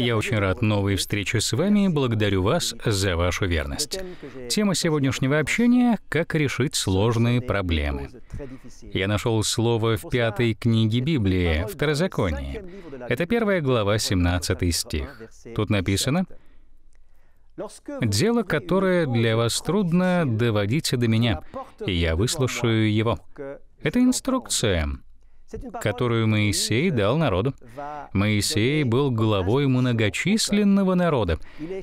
Я очень рад новой встрече с вами и благодарю вас за вашу верность. Тема сегодняшнего общения — «Как решить сложные проблемы». Я нашел слово в пятой книге Библии, Второзаконии. Это первая глава, 17 стих. Тут написано, Дело, которое для вас трудно, доводите до меня, и я выслушаю его. Это инструкция которую Моисей дал народу. Моисей был главой многочисленного народа,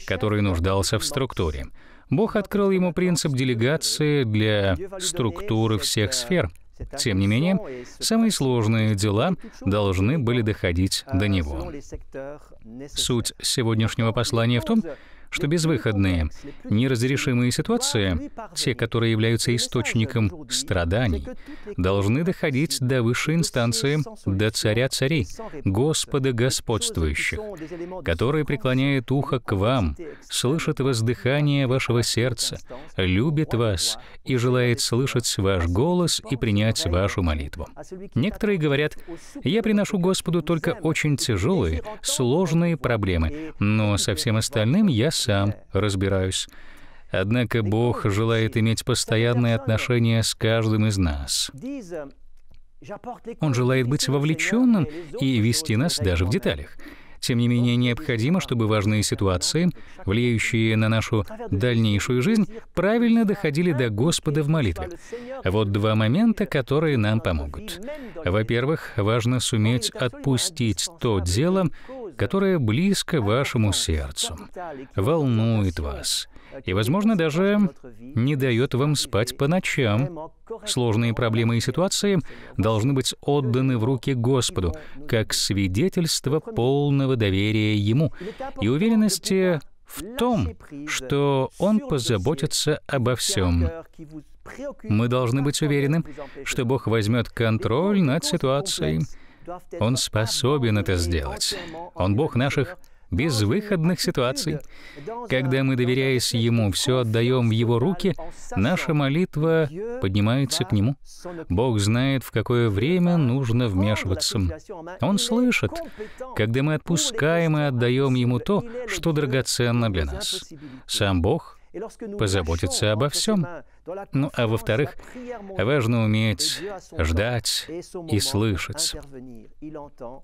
который нуждался в структуре. Бог открыл ему принцип делегации для структуры всех сфер. Тем не менее, самые сложные дела должны были доходить до него. Суть сегодняшнего послания в том, что безвыходные, неразрешимые ситуации, те, которые являются источником страданий, должны доходить до высшей инстанции, до царя царей, Господа господствующих, который преклоняет ухо к вам, слышит воздыхание вашего сердца, любит вас и желает слышать ваш голос и принять вашу молитву. Некоторые говорят, я приношу Господу только очень тяжелые, сложные проблемы, но со всем остальным я сам разбираюсь. Однако Бог желает иметь постоянные отношения с каждым из нас. Он желает быть вовлеченным и вести нас даже в деталях. Тем не менее, необходимо, чтобы важные ситуации, влияющие на нашу дальнейшую жизнь, правильно доходили до Господа в молитве. Вот два момента, которые нам помогут. Во-первых, важно суметь отпустить то дело, которое близко вашему сердцу, волнует вас и, возможно, даже не дает вам спать по ночам. Сложные проблемы и ситуации должны быть отданы в руки Господу, как свидетельство полного доверия Ему и уверенности в том, что Он позаботится обо всем. Мы должны быть уверены, что Бог возьмет контроль над ситуацией, он способен это сделать. Он Бог наших безвыходных ситуаций. Когда мы, доверяясь Ему, все отдаем в Его руки, наша молитва поднимается к Нему. Бог знает, в какое время нужно вмешиваться. Он слышит, когда мы отпускаем и отдаем Ему то, что драгоценно для нас. Сам Бог позаботится обо всем. Ну а во-вторых, важно уметь ждать и слышать.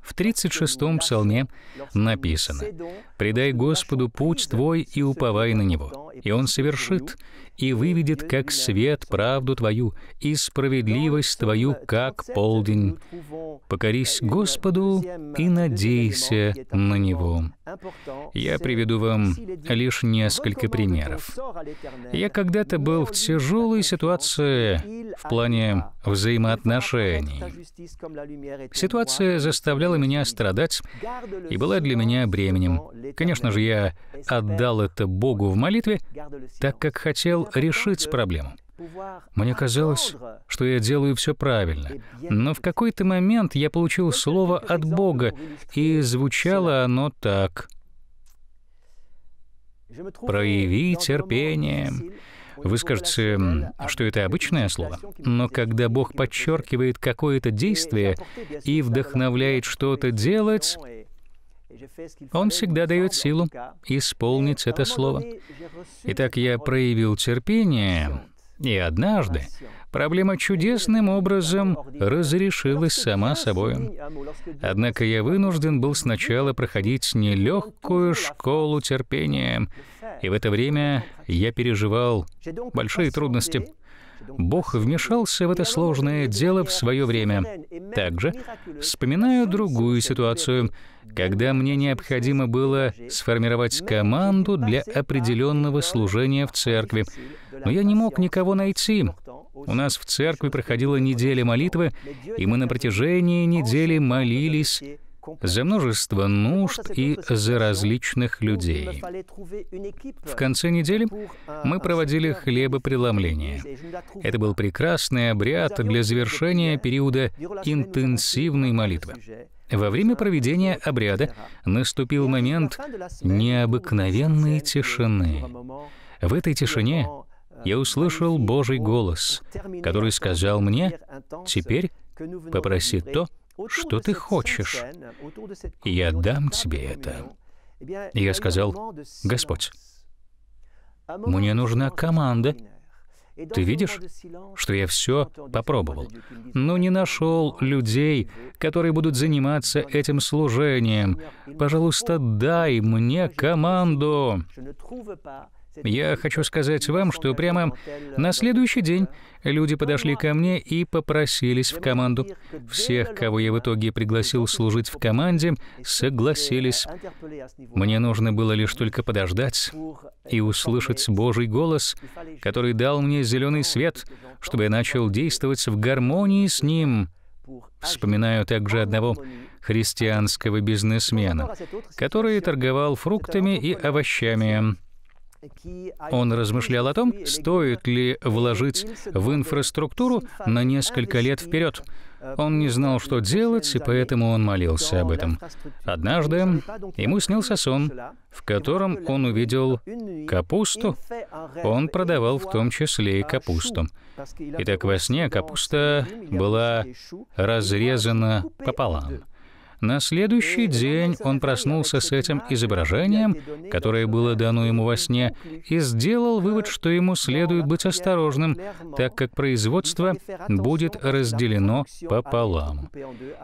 В 36-м псалме написано «Предай Господу путь твой и уповай на Него» и Он совершит, и выведет как свет правду Твою, и справедливость Твою как полдень. Покорись Господу и надейся на Него. Я приведу вам лишь несколько примеров. Я когда-то был в тяжелой ситуации в плане взаимоотношений. Ситуация заставляла меня страдать и была для меня бременем. Конечно же, я отдал это Богу в молитве, так как хотел решить проблему. Мне казалось, что я делаю все правильно, но в какой-то момент я получил слово от Бога, и звучало оно так. «Прояви терпение». Вы скажете, что это обычное слово, но когда Бог подчеркивает какое-то действие и вдохновляет что-то делать, он всегда дает силу исполнить это слово. Итак, я проявил терпение, и однажды проблема чудесным образом разрешилась сама собой. Однако я вынужден был сначала проходить нелегкую школу терпения, и в это время я переживал большие трудности. Бог вмешался в это сложное дело в свое время. Также вспоминаю другую ситуацию, когда мне необходимо было сформировать команду для определенного служения в церкви, но я не мог никого найти. У нас в церкви проходила неделя молитвы, и мы на протяжении недели молились за множество нужд и за различных людей. В конце недели euh, мы проводили хлебопреломление. Это был прекрасный обряд для завершения периода интенсивной молитвы. Во время проведения обряда наступил момент необыкновенной тишины. В этой тишине euh, я услышал Божий голос, который сказал мне, «Теперь попроси то, что ты хочешь, я дам тебе это. Я сказал, Господь, а мне нужна команда. Ты видишь, что я все попробовал, но не нашел людей, которые будут заниматься этим служением. Пожалуйста, дай мне команду. Я хочу сказать вам, что прямо на следующий день люди подошли ко мне и попросились в команду. Всех, кого я в итоге пригласил служить в команде, согласились. Мне нужно было лишь только подождать и услышать Божий голос, который дал мне зеленый свет, чтобы я начал действовать в гармонии с Ним. Вспоминаю также одного христианского бизнесмена, который торговал фруктами и овощами. Он размышлял о том, стоит ли вложить в инфраструктуру на несколько лет вперед. Он не знал, что делать, и поэтому он молился об этом. Однажды ему снился сон, в котором он увидел капусту. Он продавал в том числе и капусту. Итак, во сне капуста была разрезана пополам. На следующий день он проснулся с этим изображением, которое было дано ему во сне, и сделал вывод, что ему следует быть осторожным, так как производство будет разделено пополам.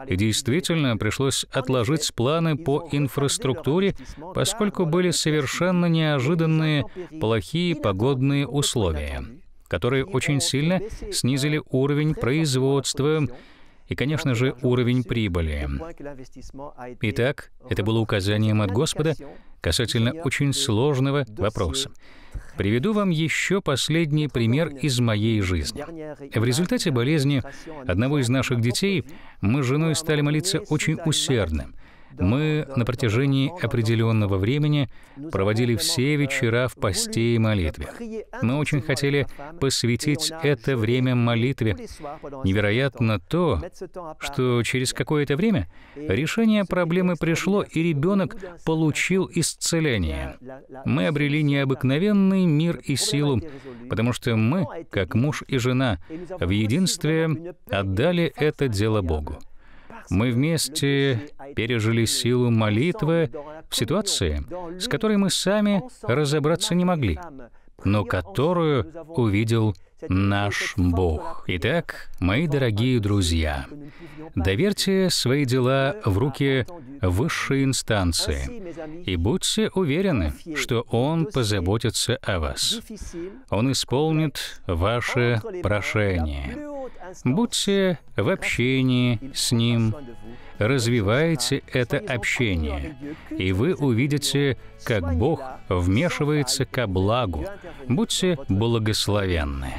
И действительно, пришлось отложить планы по инфраструктуре, поскольку были совершенно неожиданные плохие погодные условия которые очень сильно снизили уровень производства, и, конечно же, уровень прибыли. Итак, это было указанием от Господа касательно очень сложного вопроса. Приведу вам еще последний пример из моей жизни. В результате болезни одного из наших детей мы с женой стали молиться очень усердно, мы на протяжении определенного времени проводили все вечера в посте и молитве. Мы очень хотели посвятить это время молитве. Невероятно то, что через какое-то время решение проблемы пришло, и ребенок получил исцеление. Мы обрели необыкновенный мир и силу, потому что мы, как муж и жена, в единстве отдали это дело Богу. Мы вместе пережили силу молитвы в ситуации, с которой мы сами разобраться не могли, но которую увидел наш Бог. Итак, мои дорогие друзья, доверьте свои дела в руки высшей инстанции и будьте уверены, что Он позаботится о вас. Он исполнит ваше прошение. Будьте в общении с Ним, развивайте это общение, и вы увидите, как Бог вмешивается ко благу. Будьте благословенны.